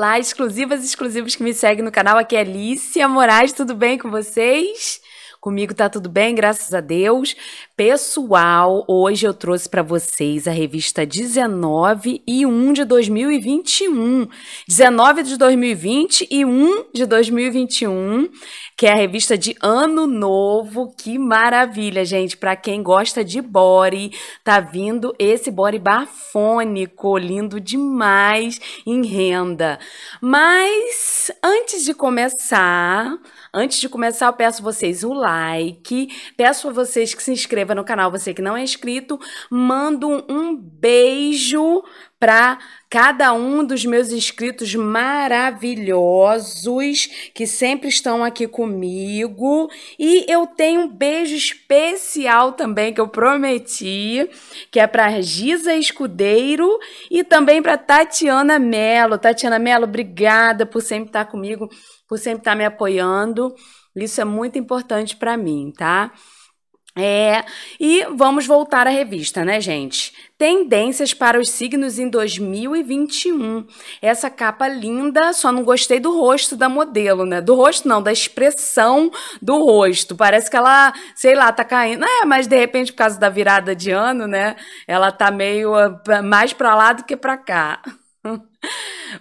Olá, exclusivas e exclusivos que me seguem no canal, aqui é Alicia Moraes, tudo bem com vocês? Comigo tá tudo bem, graças a Deus. Pessoal, hoje eu trouxe para vocês a revista 19 e 1 de 2021. 19 de 2020 e 1 de 2021, que é a revista de Ano Novo. Que maravilha, gente. Para quem gosta de body, tá vindo esse body bafônico, lindo demais em renda. Mas antes de começar, Antes de começar, eu peço vocês o like, peço a vocês que se inscrevam no canal, você que não é inscrito, mando um beijo para cada um dos meus inscritos maravilhosos que sempre estão aqui comigo. E eu tenho um beijo especial também que eu prometi, que é para Giza Escudeiro e também para Tatiana Mello. Tatiana Mello, obrigada por sempre estar comigo, por sempre estar me apoiando. Isso é muito importante para mim, tá? É, e vamos voltar à revista, né, gente? Tendências para os signos em 2021. Essa capa linda, só não gostei do rosto da modelo, né? Do rosto não, da expressão do rosto. Parece que ela, sei lá, tá caindo. É, mas de repente, por causa da virada de ano, né? Ela tá meio ah, mais pra lá do que pra cá.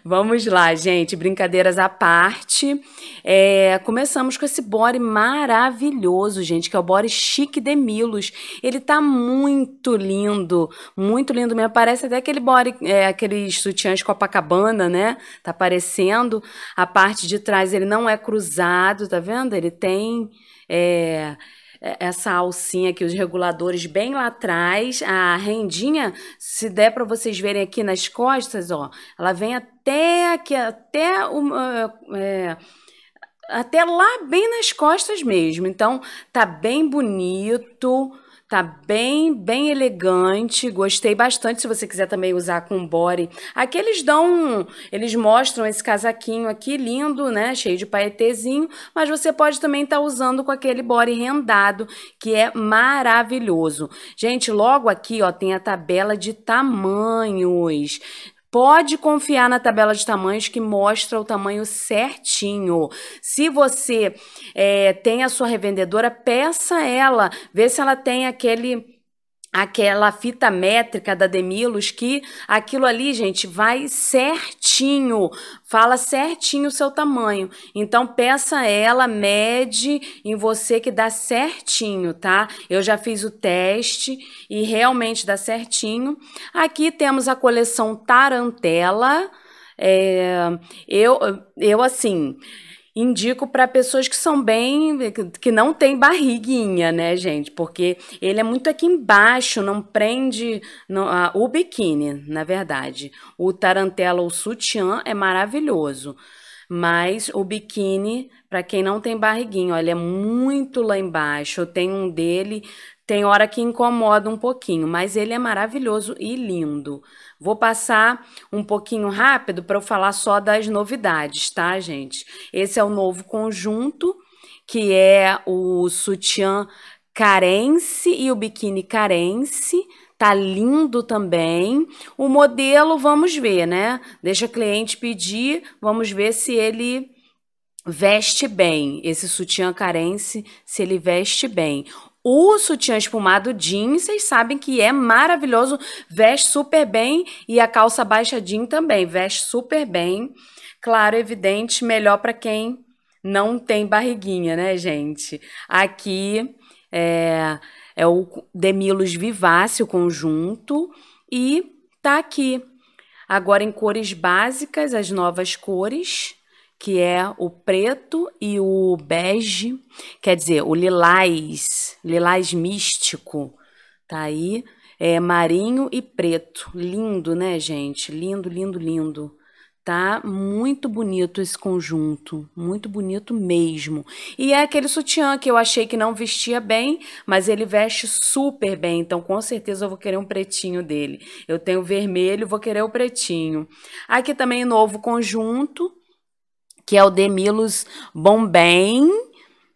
Vamos lá, gente. Brincadeiras à parte. É, começamos com esse body maravilhoso, gente, que é o body chique de Milos. Ele tá muito lindo, muito lindo mesmo. Parece até aquele body, é, aqueles sutiãs Copacabana, né? Tá parecendo. A parte de trás ele não é cruzado, tá vendo? Ele tem. É, é, essa alcinha que os reguladores bem lá atrás, a rendinha, se der para vocês verem aqui nas costas, ó, ela vem até aqui, até o, ah, é, até lá bem nas costas mesmo. Então tá bem bonito. Tá bem, bem elegante. Gostei bastante. Se você quiser também usar com body. Aqui eles dão, eles mostram esse casaquinho aqui lindo, né? Cheio de paetezinho. Mas você pode também estar tá usando com aquele body rendado, que é maravilhoso. Gente, logo aqui, ó, tem a tabela de tamanhos. Pode confiar na tabela de tamanhos que mostra o tamanho certinho. Se você é, tem a sua revendedora, peça ela, vê se ela tem aquele aquela fita métrica da Demilos que aquilo ali, gente, vai certinho, fala certinho o seu tamanho. Então peça ela, mede em você que dá certinho, tá? Eu já fiz o teste e realmente dá certinho. Aqui temos a coleção Tarantela. É, eu, eu assim, Indico para pessoas que são bem, que não tem barriguinha, né, gente? Porque ele é muito aqui embaixo, não prende no, a, o biquíni, na verdade. O tarantela ou sutiã é maravilhoso, mas o biquíni, para quem não tem barriguinha, olha, é muito lá embaixo. Eu tenho um dele tem hora que incomoda um pouquinho, mas ele é maravilhoso e lindo. Vou passar um pouquinho rápido para eu falar só das novidades, tá, gente? Esse é o novo conjunto, que é o sutiã carense e o biquíni carense, tá lindo também. O modelo, vamos ver, né? Deixa cliente pedir, vamos ver se ele veste bem. Esse sutiã carense, se ele veste bem. O sutiã espumado jeans, vocês sabem que é maravilhoso, veste super bem e a calça baixa jean também veste super bem. Claro, evidente, melhor para quem não tem barriguinha, né, gente? Aqui é, é o Demilos Vivace, o conjunto, e tá aqui. Agora em cores básicas, as novas cores que é o preto e o bege, quer dizer, o lilás, lilás místico, tá aí, é marinho e preto. Lindo, né, gente? Lindo, lindo, lindo. Tá muito bonito esse conjunto, muito bonito mesmo. E é aquele sutiã que eu achei que não vestia bem, mas ele veste super bem, então com certeza eu vou querer um pretinho dele. Eu tenho vermelho, vou querer o pretinho. Aqui também novo conjunto, que é o Demilos Bombem,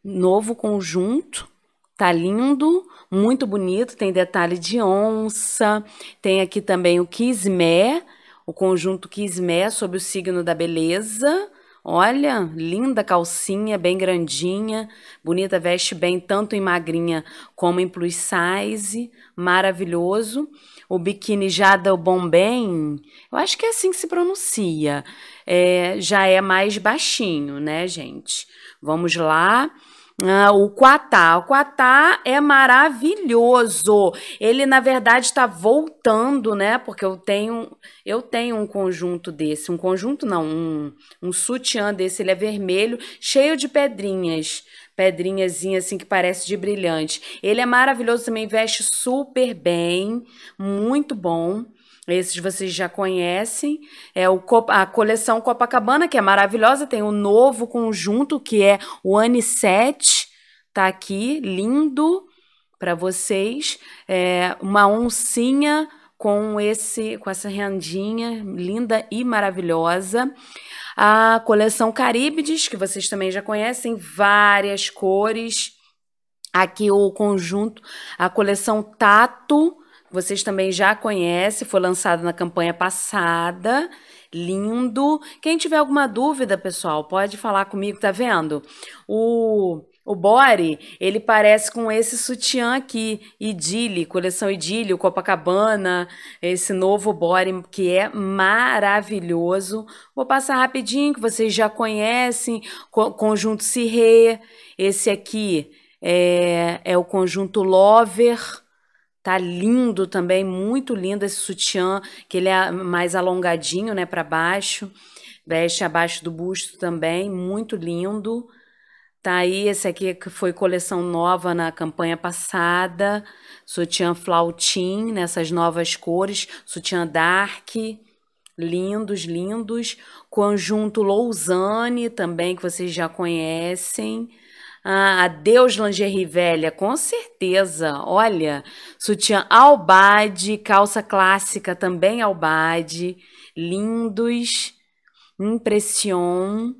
novo conjunto, tá lindo, muito bonito, tem detalhe de onça, tem aqui também o Kismé, o conjunto Kismé sob o signo da beleza, Olha, linda calcinha, bem grandinha, bonita, veste bem tanto em magrinha como em plus size, maravilhoso o biquíni Jada Bombem, eu acho que é assim que se pronuncia, é, já é mais baixinho, né, gente? Vamos lá. Ah, o Quatá. O Quatá é maravilhoso. Ele, na verdade, está voltando, né? Porque eu tenho eu tenho um conjunto desse. Um conjunto, não, um, um sutiã desse. Ele é vermelho, cheio de pedrinhas pedrinhazinha assim que parece de brilhante. Ele é maravilhoso também, veste super bem, muito bom. Esses vocês já conhecem. É o, a coleção Copacabana, que é maravilhosa. Tem o um novo conjunto, que é o Anisette. Tá aqui, lindo para vocês. É uma oncinha com esse com essa rendinha linda e maravilhosa. A coleção Caríbides, que vocês também já conhecem, várias cores. Aqui o conjunto, a coleção Tato, vocês também já conhecem, foi lançada na campanha passada. Lindo. Quem tiver alguma dúvida, pessoal, pode falar comigo, tá vendo? O o Bore, ele parece com esse sutiã aqui, Idile, coleção Idile, Copacabana, esse novo Bore que é maravilhoso. Vou passar rapidinho, que vocês já conhecem, co conjunto Cirré, esse aqui é, é o conjunto Lover, Tá lindo também, muito lindo esse sutiã, que ele é mais alongadinho, né, para baixo. Veste abaixo do busto também, muito lindo. Tá aí, esse aqui é que foi coleção nova na campanha passada. Sutiã flautim, nessas novas cores. Sutiã dark, lindos, lindos. Conjunto Lousane também, que vocês já conhecem. Ah, adeus lingerie velha, com certeza. Olha, sutiã albade, calça clássica também albade. Lindos. Impression.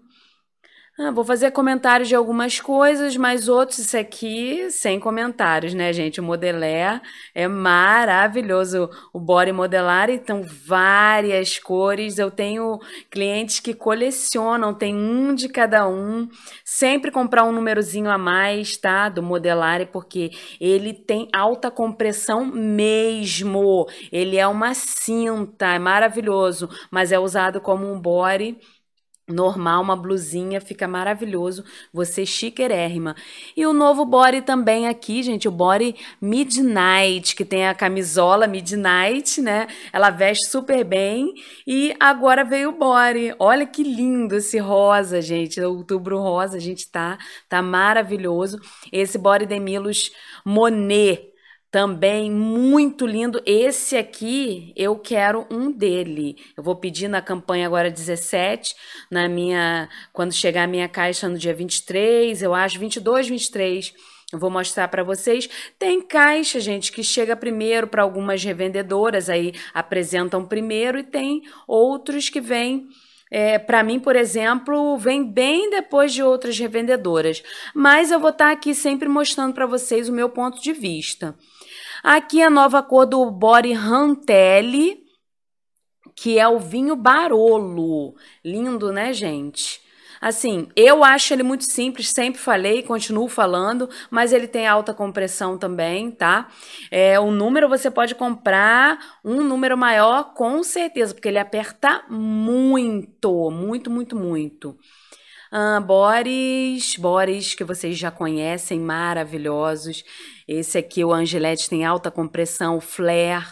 Ah, vou fazer comentários de algumas coisas, mas outros, isso aqui, sem comentários, né, gente? O modelé é maravilhoso, o body modelar, então várias cores. Eu tenho clientes que colecionam, tem um de cada um. Sempre comprar um númerozinho a mais, tá? Do modelar, porque ele tem alta compressão mesmo. Ele é uma cinta, é maravilhoso, mas é usado como um body normal, uma blusinha, fica maravilhoso, você é chiquerérrima. E o novo body também aqui, gente, o body Midnight, que tem a camisola Midnight, né? Ela veste super bem e agora veio o body. Olha que lindo esse rosa, gente, outubro rosa, a gente tá, tá maravilhoso. Esse body de Milos Monet, também muito lindo. Esse aqui eu quero um dele. Eu vou pedir na campanha agora 17, na minha quando chegar a minha caixa no dia 23, eu acho 22, 23. Eu vou mostrar para vocês. Tem caixa, gente, que chega primeiro para algumas revendedoras aí apresentam primeiro e tem outros que vêm é, para mim, por exemplo, vem bem depois de outras revendedoras. Mas eu vou estar tá aqui sempre mostrando para vocês o meu ponto de vista. Aqui é a nova cor do Bori Rantelli, que é o vinho Barolo. Lindo, né, gente? Assim, eu acho ele muito simples, sempre falei, e continuo falando, mas ele tem alta compressão também, tá? É, o número você pode comprar um número maior, com certeza, porque ele aperta muito, muito, muito, muito. Ah, Boris, Boris, que vocês já conhecem, maravilhosos. Esse aqui, o Angelete, tem alta compressão, flare.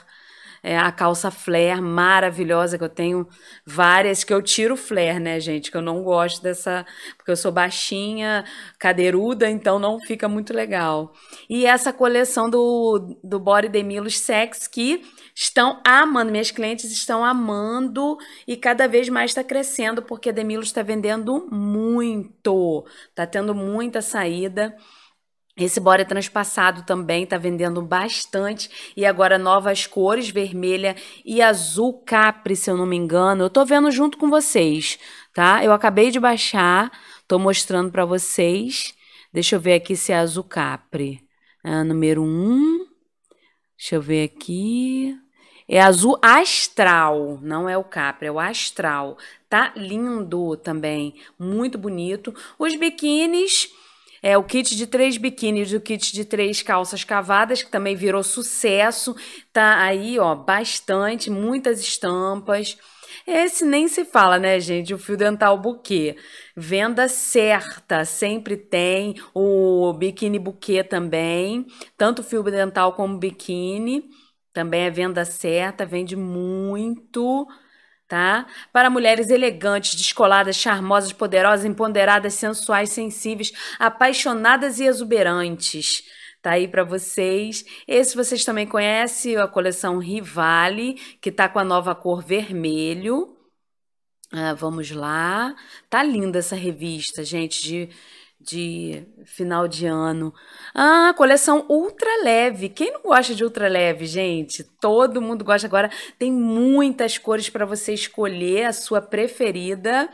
É, a calça flare maravilhosa que eu tenho várias que eu tiro flare, né, gente? Que eu não gosto dessa, porque eu sou baixinha, cadeiruda, então não fica muito legal. E essa coleção do do Body Demilos Sex que estão amando, minhas clientes estão amando e cada vez mais está crescendo porque a Demilos está vendendo muito, está tendo muita saída. Esse bora transpassado também está vendendo bastante e agora novas cores, vermelha e azul capri, se eu não me engano. Eu estou vendo junto com vocês, tá? Eu acabei de baixar, estou mostrando para vocês. Deixa eu ver aqui se é azul capri. Ah, número 1. Um. Deixa eu ver aqui. É azul astral, não é o capra, é o astral. Tá lindo também, muito bonito. Os biquínis, é o kit de três biquínis, o kit de três calças cavadas, que também virou sucesso. Tá aí, ó, bastante, muitas estampas. Esse nem se fala, né, gente? O fio dental buquê. Venda certa, sempre tem o biquíni buquê também, tanto fio dental como biquíni. Também é venda certa, vende muito, tá? Para mulheres elegantes, descoladas, charmosas, poderosas, empoderadas, sensuais, sensíveis, apaixonadas e exuberantes. Tá aí para vocês. Esse vocês também conhecem, a coleção Rivale, que tá com a nova cor vermelho. Ah, vamos lá. Tá linda essa revista, gente, de de final de ano. Ah, coleção ultra leve. Quem não gosta de ultra leve, gente? Todo mundo gosta agora. Tem muitas cores para você escolher a sua preferida.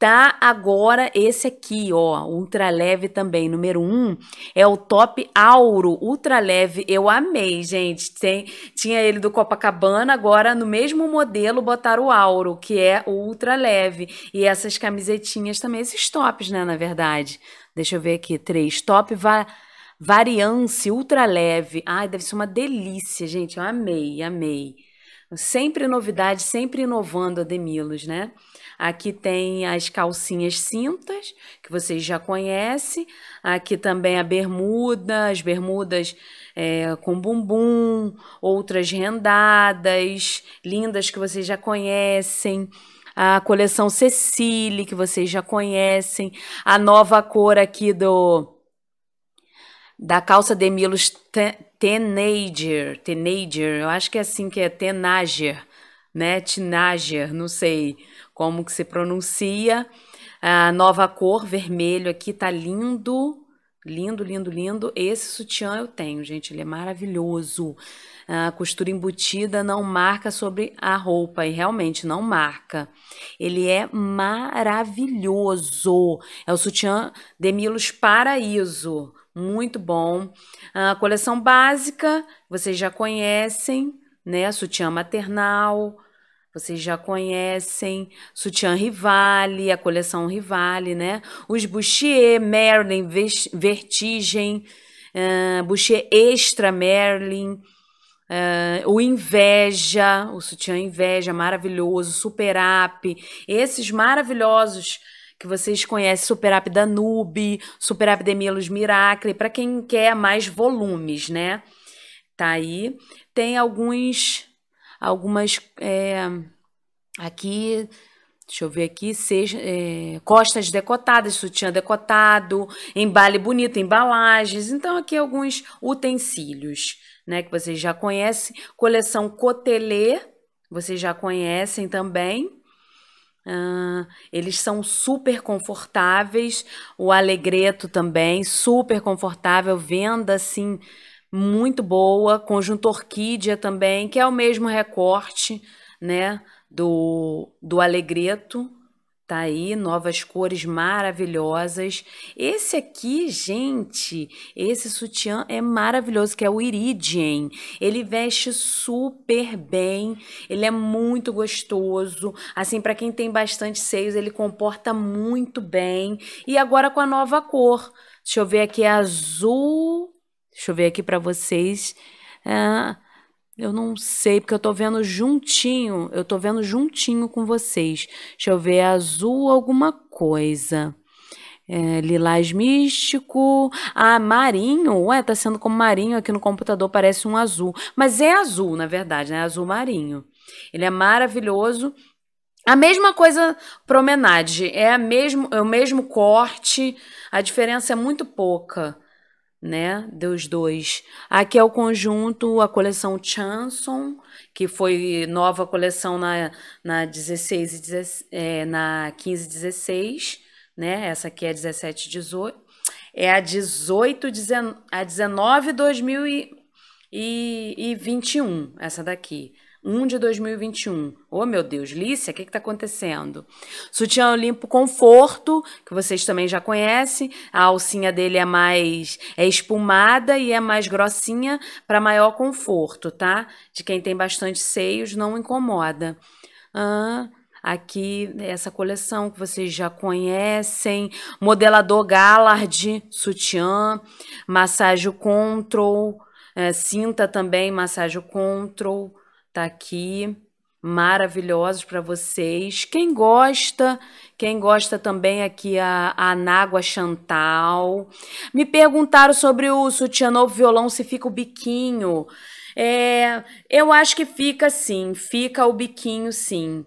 Tá agora esse aqui, ó, ultra leve também, número um, é o Top Auro, ultra leve, eu amei, gente, Tem, tinha ele do Copacabana, agora no mesmo modelo botaram o Auro, que é o ultra leve, e essas camisetinhas também, esses tops, né, na verdade, deixa eu ver aqui, três, Top va Variance, ultra leve, ai, deve ser uma delícia, gente, eu amei, amei. Sempre novidade, sempre inovando a Demilos, né? Aqui tem as calcinhas cintas, que vocês já conhecem. Aqui também a bermuda, as bermudas é, com bumbum, outras rendadas, lindas que vocês já conhecem a coleção Cecile, que vocês já conhecem, a nova cor aqui do da calça Demilos teenager, teenager, eu acho que é assim que é, teenager, né, teenager, não sei como que se pronuncia, a nova cor, vermelho aqui, tá lindo, lindo, lindo, lindo, esse sutiã eu tenho, gente, ele é maravilhoso, a costura embutida não marca sobre a roupa e realmente não marca. Ele é maravilhoso. É o sutiã Demilos Paraíso muito bom. A coleção básica, vocês já conhecem, né? Sutiã maternal, vocês já conhecem, sutiã Rivale, a coleção Rivale, né? Os Boucher, Merlin, Vertigem, uh, Extra Merlin, Uh, o Inveja, o sutiã Inveja, maravilhoso, Super Up, esses maravilhosos que vocês conhecem Super da Nube, Super App de Milos Miracle, para quem quer mais volumes, né? Tá aí. Tem alguns, algumas, é, aqui, deixa eu ver aqui, seja é, costas decotadas, sutiã decotado, embale bonito, embalagens. Então, aqui alguns utensílios, né? Que vocês já conhecem. Coleção Cotelê, vocês já conhecem também. Ah, eles são super confortáveis, o Alegreto também, super confortável, venda assim muito boa, conjunto orquídea também, que é o mesmo recorte, né, do do Alegreto, Tá aí, novas cores maravilhosas. Esse aqui, gente, esse sutiã é maravilhoso, que é o iridium Ele veste super bem, ele é muito gostoso. Assim, para quem tem bastante seios, ele comporta muito bem. E agora com a nova cor. Deixa eu ver aqui, é azul. Deixa eu ver aqui para vocês. Ah, eu não sei, porque eu tô vendo juntinho. Eu tô vendo juntinho com vocês. Deixa eu ver, azul alguma coisa. É, lilás místico. Ah, marinho. Ué, tá sendo como marinho aqui no computador, parece um azul. Mas é azul, na verdade, né? Azul marinho. Ele é maravilhoso. A mesma coisa promenade. É, a mesmo, é o mesmo corte. A diferença é muito pouca né, dos dois. Aqui é o conjunto, a coleção Chanson, que foi nova coleção na, na 16 e é, na 15 16, né? Essa aqui é 17 18. É a 18 19, a 19 2021, essa daqui. 1 de 2021. Oh, meu Deus, Lícia, o que está acontecendo? Sutiã limpo conforto, que vocês também já conhecem. A alcinha dele é mais é espumada e é mais grossinha para maior conforto, tá? De quem tem bastante seios, não incomoda. Ah, aqui essa coleção que vocês já conhecem, modelador Gallard, sutiã, massagem control, é, cinta também, massagem control, tá aqui maravilhosos para vocês. Quem gosta, quem gosta também aqui a, Anágua Chantal. Me perguntaram sobre o sutiã novo violão, se fica o biquinho. É, eu acho que fica sim, fica o biquinho sim.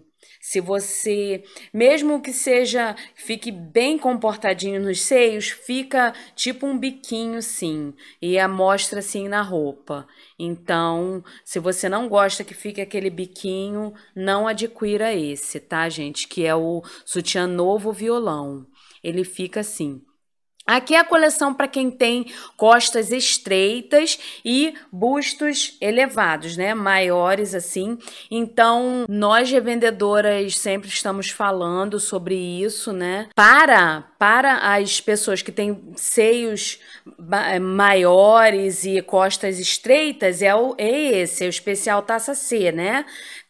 Se você, mesmo que seja, fique bem comportadinho nos seios, fica tipo um biquinho sim, e amostra mostra assim na roupa. Então, se você não gosta que fique aquele biquinho, não adquira esse, tá, gente? Que é o sutiã novo violão. Ele fica assim. Aqui é a coleção para quem tem costas estreitas e bustos elevados, né? Maiores assim. Então, nós revendedoras sempre estamos falando sobre isso, né? Para para as pessoas que têm seios eh, maiores e costas estreitas é o é esse, é o especial taça C, né?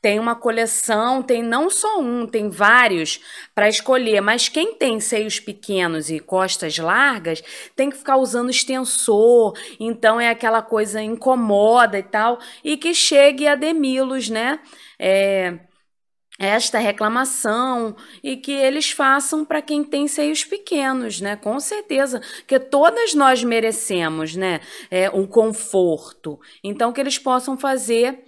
tem uma coleção, tem não só um, tem vários para escolher, mas quem tem seios pequenos e costas largas tem que ficar usando extensor, então é aquela coisa incomoda e tal, e que chegue a Demilos, né? É, esta reclamação e que eles façam para quem tem seios pequenos, né? Com certeza, que todas nós merecemos, né? É, um conforto. Então que eles possam fazer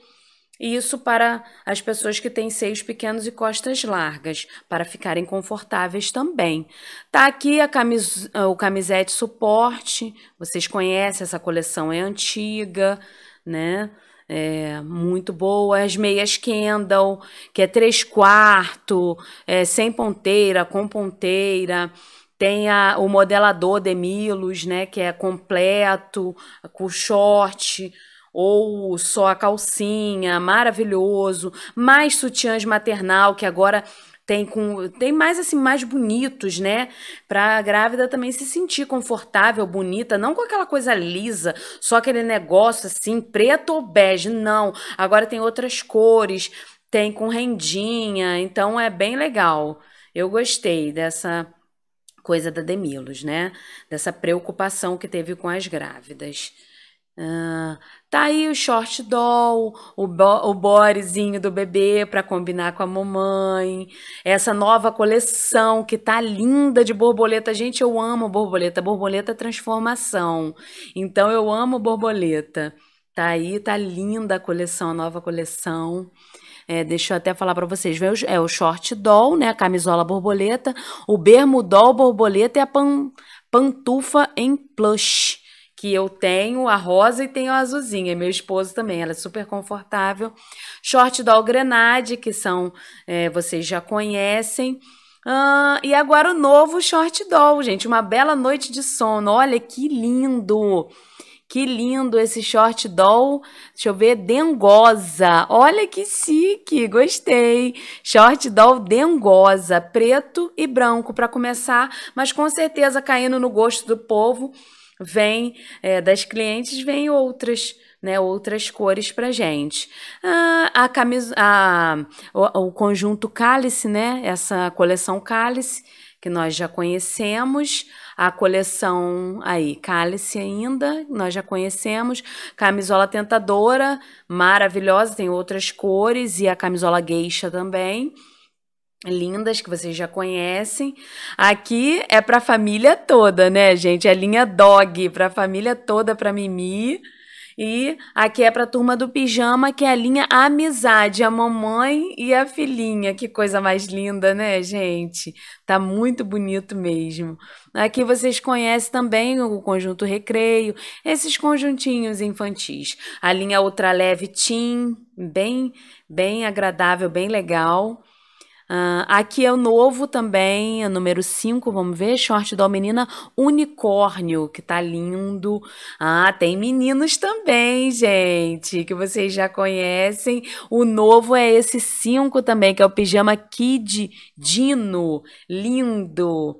isso para as pessoas que têm seios pequenos e costas largas, para ficarem confortáveis também. Tá aqui a camis... o camisete suporte, vocês conhecem, essa coleção é antiga, né? É, muito boa. As meias Kendall, que é 3 quartos é, sem ponteira, com ponteira. Tem a, o modelador Demilos, né? Que é completo, com short ou só a calcinha, maravilhoso, mais sutiãs maternal que agora tem com tem mais assim mais bonitos, né? Para a grávida também se sentir confortável, bonita, não com aquela coisa lisa, só aquele negócio assim preto ou bege, não. Agora tem outras cores, tem com rendinha, então é bem legal. Eu gostei dessa coisa da Demilos, né? Dessa preocupação que teve com as grávidas. Ah, tá aí o short doll, o, bo o borezinho do bebê para combinar com a mamãe, essa nova coleção que tá linda de borboleta. Gente, eu amo borboleta, borboleta é transformação. Então eu amo borboleta. Tá aí, tá linda a coleção, a nova coleção. É, deixa eu até falar para vocês. É, é o short doll, né? A camisola borboleta, o bermudol borboleta e é a pan, pantufa em plush que eu tenho a rosa e tenho a azulzinha, meu esposo também, ela é super confortável. Short doll grenade, que são, é, vocês já conhecem. Ah, e agora o novo short doll, gente, uma bela noite de sono, olha que lindo! Que lindo esse short doll. Deixa eu ver, dengosa. Olha que chique, gostei. Short doll dengosa, preto e branco para começar, mas com certeza caindo no gosto do povo vem é, das clientes vem outras né, outras cores para gente. Ah, a camisa, a, o, o, conjunto cálice, né, essa coleção cálice que nós já conhecemos, a coleção aí cálice ainda nós já conhecemos, camisola tentadora maravilhosa tem outras cores e a camisola geisha também lindas que vocês já conhecem. Aqui é para a família toda, né, gente? É linha dog para a família toda para Mimi. E aqui é para a turma do pijama, que é a linha amizade, a mamãe e a filhinha. Que coisa mais linda, né, gente? Tá muito bonito mesmo. Aqui vocês conhecem também o conjunto recreio, esses conjuntinhos infantis. A linha ultra leve teen, bem, bem agradável, bem legal. Uh, aqui é o novo também, é número 5, vamos ver, short da menina unicórnio, que tá lindo. Ah, tem meninos também, gente, que vocês já conhecem. O novo é esse 5 também, que é o pijama Kid Dino, lindo.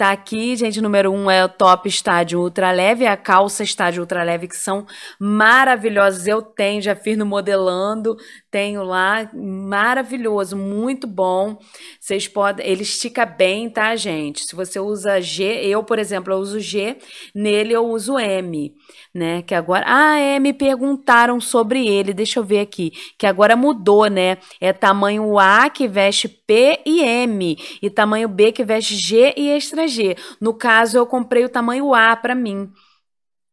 Tá aqui, gente, número um é o top estádio ultra leve, a calça estádio ultra leve, que são maravilhosas. Eu tenho, já fiz no modelando, tenho lá, maravilhoso, muito bom. Vocês podem, ele estica bem, tá, gente? Se você usa G, eu, por exemplo, eu uso G, nele eu uso M né? Que agora, ah, é, me perguntaram sobre ele, deixa eu ver aqui, que agora mudou, né? É tamanho A que veste P e M e tamanho B que veste G e extra G. No caso, eu comprei o tamanho A para mim.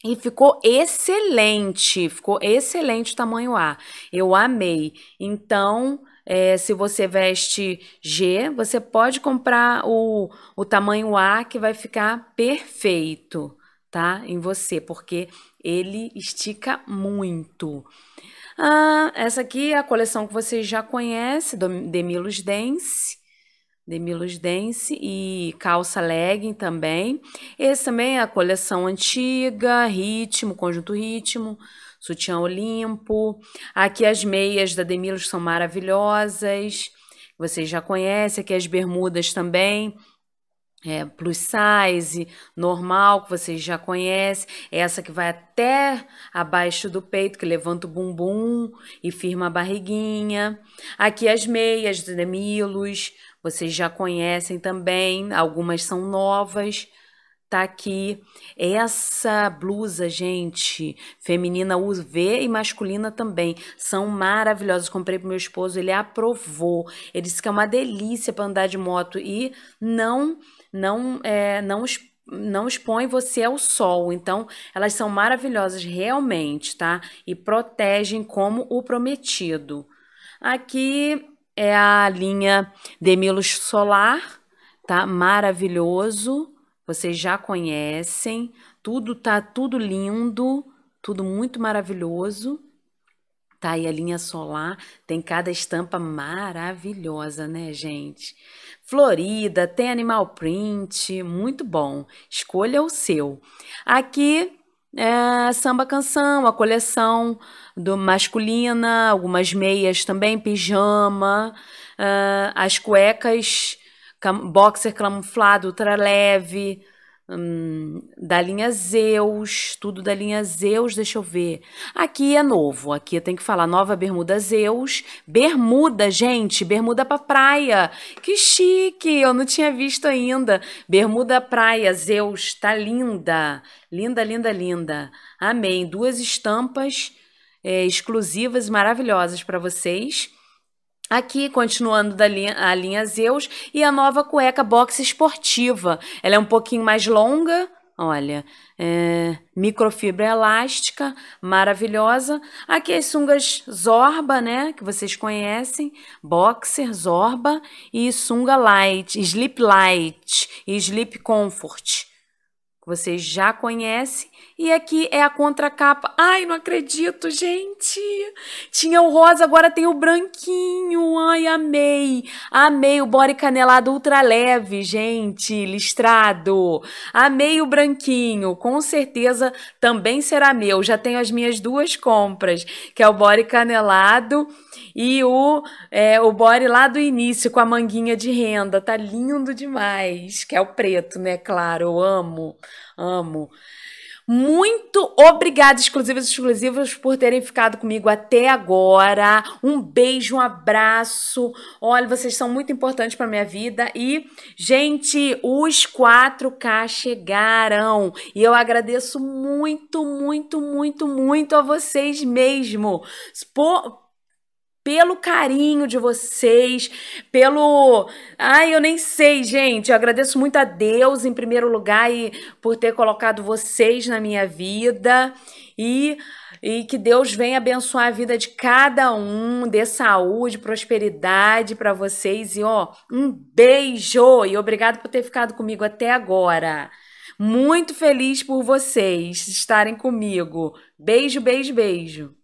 E ficou excelente, ficou excelente o tamanho A. Eu amei. Então, é, se você veste G, você pode comprar o, o tamanho A que vai ficar perfeito tá? Em você, porque ele estica muito. Ah, essa aqui é a coleção que vocês já conhecem, Demilos Dense Demilos Dance e calça legging também. Esse também é a coleção antiga, ritmo, conjunto ritmo, sutiã Olimpo. Aqui as meias da Demilos são maravilhosas, vocês já conhecem. Aqui as bermudas também, é, plus size, normal, que vocês já conhecem, é essa que vai até abaixo do peito, que levanta o bumbum e firma a barriguinha. Aqui as meias, demilos, vocês já conhecem também, algumas são novas. Tá aqui essa blusa, gente, feminina UV e masculina também, são maravilhosas. Comprei pro meu esposo, ele aprovou. Ele disse que é uma delícia para andar de moto e não não, é, não não expõe você ao sol. Então, elas são maravilhosas realmente, tá? E protegem como o prometido. Aqui é a linha Demilos Solar, tá? Maravilhoso. Vocês já conhecem. Tudo tá tudo lindo, tudo muito maravilhoso. Tá aí a linha solar, tem cada estampa maravilhosa, né, gente? Florida, tem animal print, muito bom. Escolha o seu. Aqui é, samba canção, a coleção do masculina, algumas meias também, pijama, uh, as cuecas, cam boxer camuflado, ultra leve, Hum, da linha Zeus, tudo da linha Zeus, deixa eu ver. Aqui é novo, aqui tem que falar Nova Bermuda Zeus, bermuda, gente, bermuda para praia. Que chique, eu não tinha visto ainda. Bermuda praia Zeus, tá linda. Linda, linda, linda. Amém. Duas estampas é, exclusivas maravilhosas para vocês. Aqui, continuando da linha, a linha Zeus, e a nova cueca box esportiva. Ela é um pouquinho mais longa, olha, é, microfibra elástica, maravilhosa. Aqui as sungas Zorba, né, que vocês conhecem, Boxer, Zorba e sunga light, Sleep Light e Sleep Comfort, que vocês já conhecem e aqui é a contracapa. Ai, não acredito, gente! Tinha o rosa, agora tem o branquinho. Ai, amei! Amei o body canelado ultra leve, gente, listrado. Amei o branquinho, com certeza também será meu. Já tenho as minhas duas compras, que é o body canelado e o, é, o body lá do início, com a manguinha de renda. Tá lindo demais, que é o preto, né? Claro, eu amo, amo. Muito obrigada, exclusivas exclusivas, por terem ficado comigo até agora. Um beijo, um abraço. Olha, vocês são muito importantes para minha vida. E, gente, os 4K chegaram. E eu agradeço muito, muito, muito, muito a vocês mesmo. Por, pelo carinho de vocês, pelo. Ai, eu nem sei, gente. Eu agradeço muito a Deus, em primeiro lugar, e por ter colocado vocês na minha vida. E, e que Deus venha abençoar a vida de cada um, dê saúde, prosperidade para vocês. E, ó, um beijo! E obrigado por ter ficado comigo até agora. Muito feliz por vocês estarem comigo. Beijo, beijo, beijo.